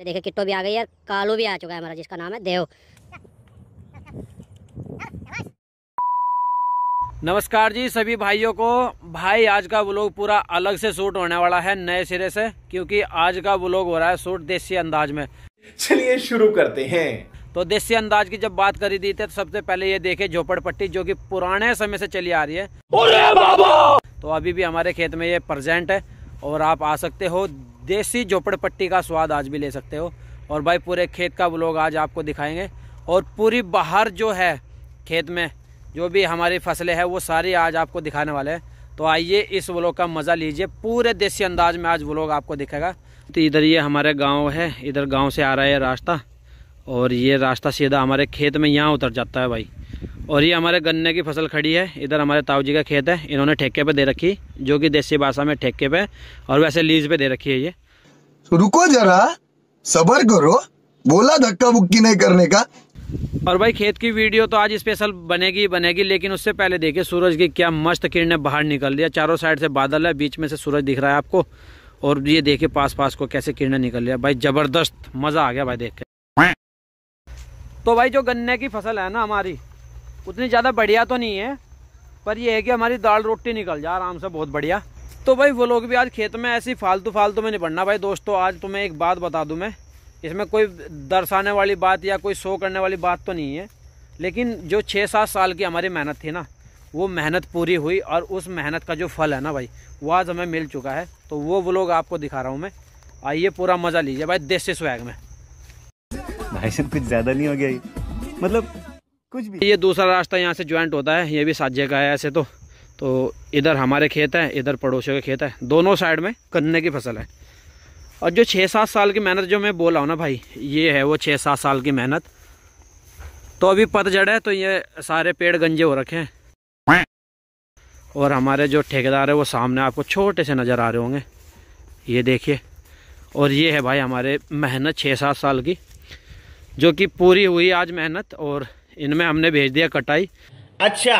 ये तो देखिए किट्टो भी आ गई है कालू भी आ चुका है हमारा जिसका नाम है देव नमस्कार जी सभी भाइयों को भाई आज का ब्लॉग पूरा अलग से शूट होने वाला है नए सिरे से क्योंकि आज का ब्लॉग हो रहा है शूट देसी अंदाज में चलिए शुरू करते हैं तो देसी अंदाज की जब बात करी दी थी तो सबसे पहले ये देखे झोपड़ पट्टी जो कि पुराने समय से चली आ रही है बाबा! तो अभी भी हमारे खेत में ये प्रेजेंट है और आप आ सकते हो देसी झोपड़पट्टी का स्वाद आज भी ले सकते हो और भाई पूरे खेत का ब्लॉग आज आपको दिखाएंगे और पूरी बाहर जो है खेत में जो भी हमारी फसलें हैं वो सारी आज आपको दिखाने वाले हैं तो आइए इस व्लॉग का मज़ा लीजिए पूरे देसी अंदाज में आज व्लॉग आपको दिखेगा तो इधर ये हमारे गांव है इधर गांव से आ रहा है रास्ता और ये रास्ता सीधा हमारे खेत में यहाँ उतर जाता है भाई और ये हमारे गन्ने की फसल खड़ी है इधर हमारे ताऊ जी का खेत है इन्होंने ठेके पे दे रखी जो कि देसी भाषा में ठेके पे और वैसे लीज पे दे रखी है ये तो रुको जरा सबर करो बोला धक्का बुक्की नहीं करने का और भाई खेत की वीडियो तो आज स्पेशल बनेगी बनेगी लेकिन उससे पहले देखिए सूरज की क्या मस्त किरण बाहर निकल रही है चारों साइड से बादल है बीच में से सूरज दिख रहा है आपको और ये देखिए पास पास को कैसे किरण निकल रही है भाई जबरदस्त मज़ा आ गया भाई देख के तो भाई जो गन्ने की फसल है ना हमारी उतनी ज़्यादा बढ़िया तो नहीं है पर यह है कि हमारी दाल रोटी निकल जाए आराम से बहुत बढ़िया तो भाई वो लोग भी आज खेत में ऐसी फालतू फालतू में नहीं बढ़ना भाई दोस्तों आज तुम्हें एक बात बता दूँ मैं इसमें कोई दर्शाने वाली बात या कोई शो करने वाली बात तो नहीं है लेकिन जो छः सात साल की हमारी मेहनत थी ना वो मेहनत पूरी हुई और उस मेहनत का जो फल है ना भाई वो आज हमें मिल चुका है तो वो वो लोग आपको दिखा रहा हूँ मैं आइए पूरा मज़ा लीजिए भाई देसी स्वैग में भाई सब कुछ ज़्यादा नहीं हो गया मतलब कुछ भी ये दूसरा रास्ता यहाँ से ज्वाइंट होता है ये भी सात जगह है ऐसे तो तो इधर हमारे खेत हैं इधर पड़ोसियों के खेत है दोनों साइड में गन्ने की फसल है और जो छः सात साल की मेहनत जो मैं बोला हूँ ना भाई ये है वो छः सात साल की मेहनत तो अभी पतझड़ है तो ये सारे पेड़ गंजे हो रखे हैं और हमारे जो ठेकेदार है वो सामने आपको छोटे से नज़र आ रहे होंगे ये देखिए और ये है भाई हमारे मेहनत छः सात साल की जो कि पूरी हुई आज मेहनत और इनमें हमने भेज दिया कटाई अच्छा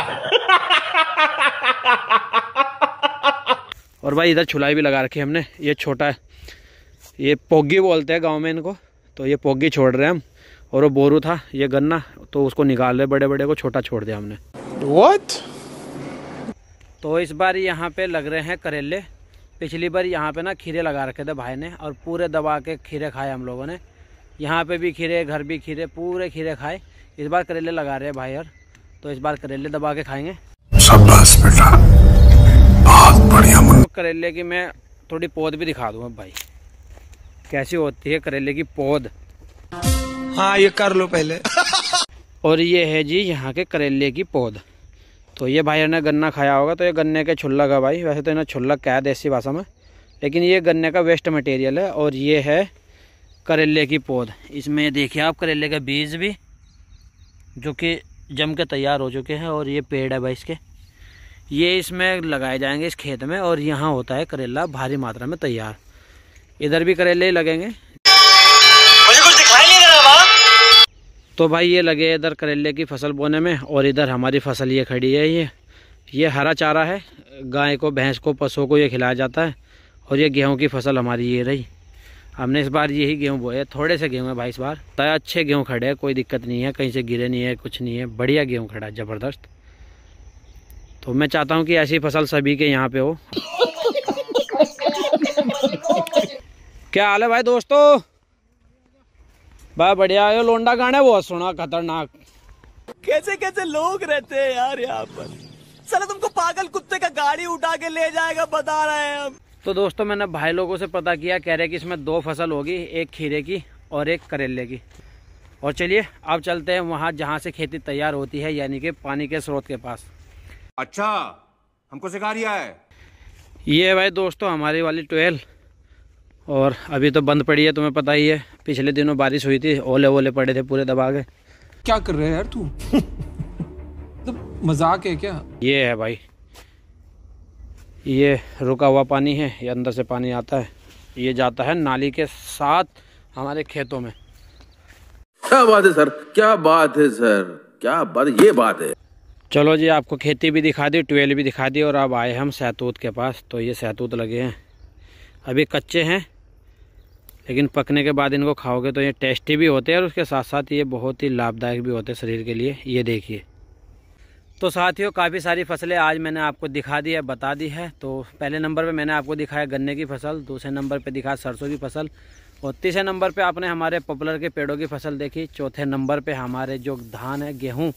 और भाई इधर छुलाई भी लगा रखी हमने ये छोटा है ये पोगी बोलते हैं गांव में इनको तो ये पोगी छोड़ रहे हैं हम और वो बोरू था ये गन्ना तो उसको निकाल रहे बड़े बड़े को छोटा छोड़ दिया हमने What? तो इस बार यहाँ पे लग रहे हैं करेले पिछली बार यहाँ पे ना खीरे लगा रखे थे भाई ने और पूरे दबा के खीरे खाए हम लोगों ने यहाँ पे भी खीरे घर भी खीरे पूरे खीरे खाए इस बार करेले लगा रहे हैं भाई यार तो इस बार करेले दबा के खाएंगे बेटा बहुत बढ़िया मन तो करेले की मैं थोड़ी पौध भी दिखा दूंगा भाई कैसी होती है करेले की पौध हाँ ये कर लो पहले और ये है जी यहाँ के करेले की पौध तो ये भाई ने गन्ना खाया होगा तो ये गन्ने के छुल्ला है भाई वैसे तो इन्हें छुल्ला क्या है देसी भाषा में लेकिन ये गन्ने का वेस्ट मटेरियल है और ये है करेले की पौध इसमें देखिए आप करेले का बीज भी जो कि जम के तैयार हो चुके हैं और ये पेड़ है भाई इसके ये इसमें लगाए जाएंगे इस खेत में और यहाँ होता है करेला भारी मात्रा में तैयार इधर भी करेले लगेंगे मुझे कुछ दिखाई नहीं रहा तो भाई ये लगे इधर करेले की फसल बोने में और इधर हमारी फसल ये खड़ी है ये ये हरा चारा है गाय को भैंस को पशुओं को ये खिलाया जाता है और ये गेहूँ की फसल हमारी ये रही हमने इस बार यही गेहूँ बोया थोड़े से गेहूँ है भाई इस बार तय तो अच्छे गेहूँ खड़े हैं कोई दिक्कत नहीं है कहीं से गिरे नहीं है कुछ नहीं है बढ़िया गेहूँ खड़ा है ज़बरदस्त तो मैं चाहता हूँ कि ऐसी फसल सभी के यहाँ पे हो क्या हाल है भाई दोस्तों भाई बढ़िया है लोंडा गाना बहुत सुना खतरनाक कैसे कैसे लोग रहते हैं यार यहाँ पर सर तुमको पागल कुत्ते का गाड़ी उठा के ले जाएगा बता रहे हैं हम तो दोस्तों मैंने भाई लोगों से पता किया कह रहे कि इसमें दो फसल होगी एक खीरे की और एक करेले की और चलिए अब चलते हैं वहाँ जहाँ से खेती तैयार होती है यानी कि पानी के स्रोत के पास अच्छा हमको सिखा रिया है ये भाई दोस्तों हमारी वाली ट्वेल और अभी तो बंद पड़ी है तुम्हें पता ही है पिछले दिनों बारिश हुई थी ओले ओले पड़े थे पूरे दबा के क्या कर रहे हैं यार तू तो मजाक है क्या ये है भाई ये रुका हुआ पानी है ये अंदर से पानी आता है ये जाता है नाली के साथ हमारे खेतों में क्या बात है सर क्या बात है सर क्या बात ये बात है चलो जी आपको खेती भी दिखा दी ट्वेल भी दिखा दी और अब आए हम सैतूत के पास तो ये सैतूत लगे हैं अभी कच्चे हैं लेकिन पकने के बाद इनको खाओगे तो ये टेस्टी भी होते हैं और उसके साथ साथ ये बहुत ही लाभदायक भी होते हैं शरीर के लिए ये देखिए तो साथियों काफ़ी सारी फसलें आज मैंने आपको दिखा दी है बता दी है तो पहले नंबर पे मैंने आपको दिखाया गन्ने की फसल दूसरे नंबर पे दिखा सरसों की फसल और तीसरे नंबर पे आपने हमारे पॉपुलर के पेड़ों की फसल देखी चौथे नंबर पे हमारे जो धान है गेहूँ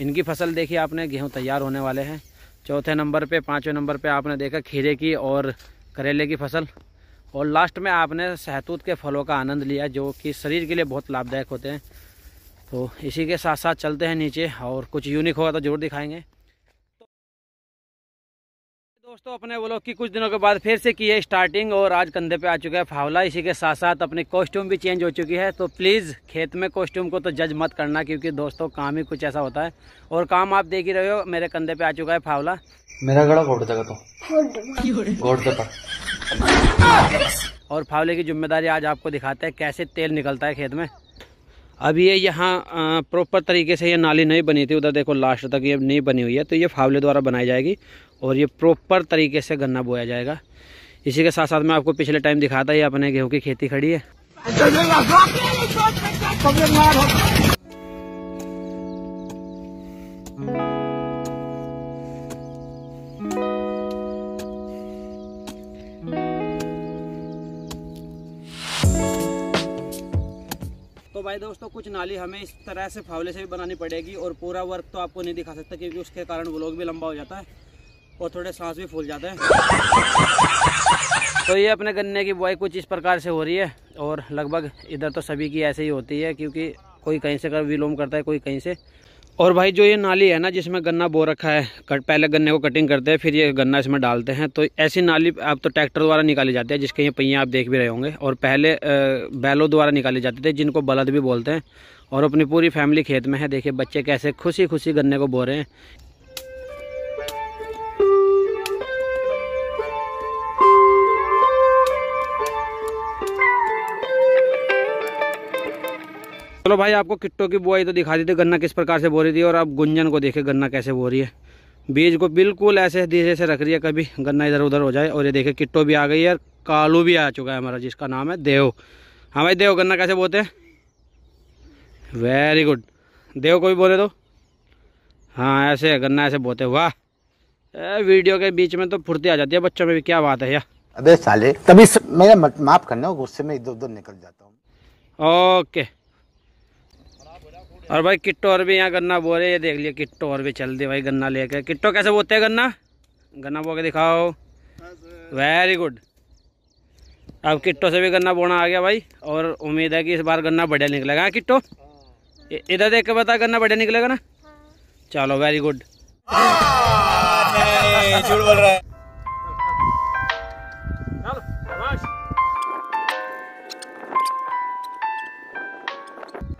इनकी फसल देखी आपने गेहूँ तैयार होने वाले हैं चौथे नंबर पर पाँचवें नंबर पर आपने देखा खीरे की और करेले की फसल और लास्ट में आपने सहतूत के फलों का आनंद लिया जो कि शरीर के लिए बहुत लाभदायक होते हैं तो इसी के साथ साथ चलते हैं नीचे और कुछ यूनिक होगा तो ज़रूर दिखाएंगे तो दोस्तों अपने ब्लॉग की कुछ दिनों के बाद फिर से की है स्टार्टिंग और आज कंधे पे आ चुका है फावला इसी के साथ साथ अपनी कॉस्ट्यूम भी चेंज हो चुकी है तो प्लीज़ खेत में कॉस्ट्यूम को तो जज मत करना क्योंकि दोस्तों काम ही कुछ ऐसा होता है और काम आप देख ही रहे हो मेरे कंधे पे आ चुका है फावला मेरा गड़ा घोट देगा तो और फावले की जिम्मेदारी आज आपको दिखाते हैं कैसे तेल निकलता है खेत में अब ये यहाँ प्रॉपर तरीके से ये नाली नहीं बनी थी उधर देखो लास्ट तक ये नहीं बनी हुई है तो ये फावले द्वारा बनाई जाएगी और ये प्रॉपर तरीके से गन्ना बोया जाएगा इसी के साथ साथ मैं आपको पिछले टाइम दिखा था ये अपने गेहूँ की खेती खड़ी है तो भाई दोस्तों कुछ नाली हमें इस तरह से फावले से भी बनानी पड़ेगी और पूरा वर्क तो आपको नहीं दिखा सकता क्योंकि उसके कारण व्लॉग भी लंबा हो जाता है और थोड़े सांस भी फूल जाते हैं तो ये अपने गन्ने की बुआई कुछ इस प्रकार से हो रही है और लगभग इधर तो सभी की ऐसे ही होती है क्योंकि कोई कहीं से कर विलोम करता है कोई कहीं से और भाई जो ये नाली है ना जिसमें गन्ना बो रखा है कट पहले गन्ने को कटिंग करते हैं फिर ये गन्ना इसमें डालते हैं तो ऐसी नाली अब तो ट्रैक्टर द्वारा निकाली जाती है जिसके ये पहिया आप देख भी रहे होंगे और पहले बैलों द्वारा निकाले जाते थे जिनको बलद भी बोलते हैं और अपनी पूरी फैमिली खेत में है देखिए बच्चे कैसे खुशी खुशी गन्ने को बो रहे हैं चलो भाई आपको किट्टो की बुआई तो दिखा दी थी गन्ना किस प्रकार से बो रही थी और आप गुंजन को देखे गन्ना कैसे बो रही है बीज को बिल्कुल ऐसे धीरे से रख रही है कभी गन्ना इधर उधर हो जाए और ये देखे किट्टो भी आ गई है और कालू भी आ चुका है हमारा जिसका नाम है देव हाँ भाई देव गन्ना कैसे बोते हैं वेरी गुड देव को भी बोले तो हाँ ऐसे गन्ना ऐसे बोते वाह वीडियो के बीच में तो फुर्ती आ जाती है बच्चों में भी क्या बात है यार अबे साले तभी मेरा माफ करना गुस्से में इधर उधर निकल जाता हूँ ओके और भाई किट्टो और भी यहाँ गन्ना बो रहे ये देख लिया किट्टो और भी चल दे भाई गन्ना लेके किट्टो कैसे बोते हैं गन्ना गन्ना बो के दिखाओ वेरी गुड अब किट्टो से भी गन्ना बोना आ गया भाई और उम्मीद है कि इस बार गन्ना बढ़िया निकलेगा हाँ किट्टो इधर देख के बता गन्ना बढ़िया निकलेगा ना चलो वेरी हाँ, गुड बोल रहा है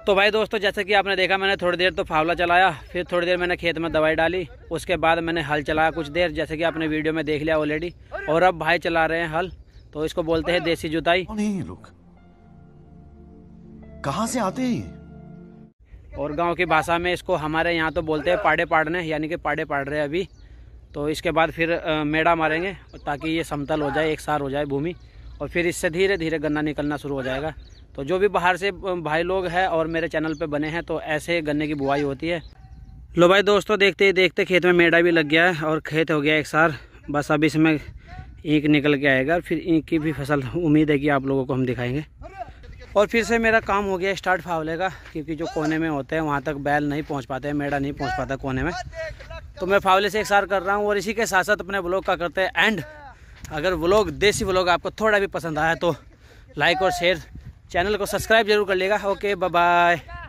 तो भाई दोस्तों जैसे कि आपने देखा मैंने थोड़ी देर तो फावला चलाया फिर थोड़ी देर मैंने खेत में दवाई डाली उसके बाद मैंने हल चलाया कुछ देर जैसे कि आपने वीडियो में देख लिया ऑलरेडी और अब भाई चला रहे हैं हल तो इसको बोलते हैं देसी जुताई नहीं रुक कहाँ से आते हैं और गांव की भाषा में इसको हमारे यहाँ तो बोलते हैं पाड़े पाड़ने यानी कि पाड़े पाड़ रहे हैं अभी तो इसके बाद फिर मेड़ा मारेंगे ताकि ये समतल हो जाए एक सार हो जाए भूमि और फिर इससे धीरे धीरे गन्ना निकलना शुरू हो जाएगा तो जो भी बाहर से भाई लोग हैं और मेरे चैनल पे बने हैं तो ऐसे गन्ने की बुआई होती है लो भाई दोस्तों देखते ही देखते खेत में मेडा भी लग गया है और खेत हो गया एक सार बस अब इसमें ईंक निकल के आएगा फिर ईंक की भी फसल उम्मीद है कि आप लोगों को हम दिखाएंगे और फिर से मेरा काम हो गया स्टार्ट फावले का क्योंकि जो कोने में होते हैं वहाँ तक बैल नहीं पहुँच पाते हैं मेडा नहीं पहुँच पाता कोने में तो मैं फावले से एक सार कर रहा हूँ और इसी के साथ साथ अपने ब्लॉग का करते हैं एंड अगर व्लॉग देसी व्लॉग आपको थोड़ा भी पसंद आया तो लाइक और शेयर चैनल को सब्सक्राइब जरूर कर लेगा ओके बाय बाय